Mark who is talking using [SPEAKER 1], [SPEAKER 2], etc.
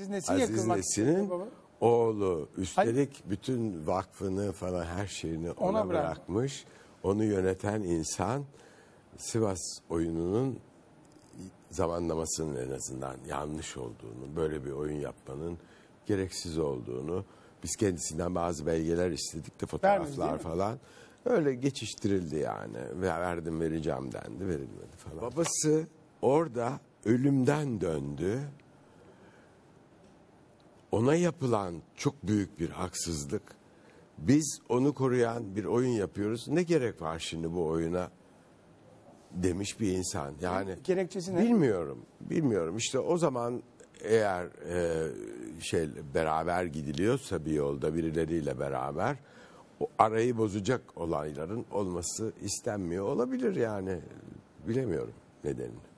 [SPEAKER 1] Aziz Nesin Aziz Nesin'in oğlu. Üstelik Hayır. bütün vakfını falan her şeyini ona, ona bırakmış. Onu yöneten insan Sivas oyununun zamanlamasının en azından yanlış olduğunu, böyle bir oyun yapmanın gereksiz olduğunu, biz kendisinden bazı belgeler istedik de fotoğraflar falan. Öyle geçiştirildi yani. Verdim vereceğim dendi verilmedi falan. Babası orada ölümden döndü ona yapılan çok büyük bir haksızlık. Biz onu koruyan bir oyun yapıyoruz. Ne gerek var şimdi bu oyuna? demiş bir insan. Yani gerekçesi ne? Bilmiyorum. Bilmiyorum. İşte o zaman eğer e, şey beraber gidiliyorsa bir yolda birileriyle beraber o arayı bozacak olayların olması istenmiyor olabilir yani.
[SPEAKER 2] Bilemiyorum nedenini.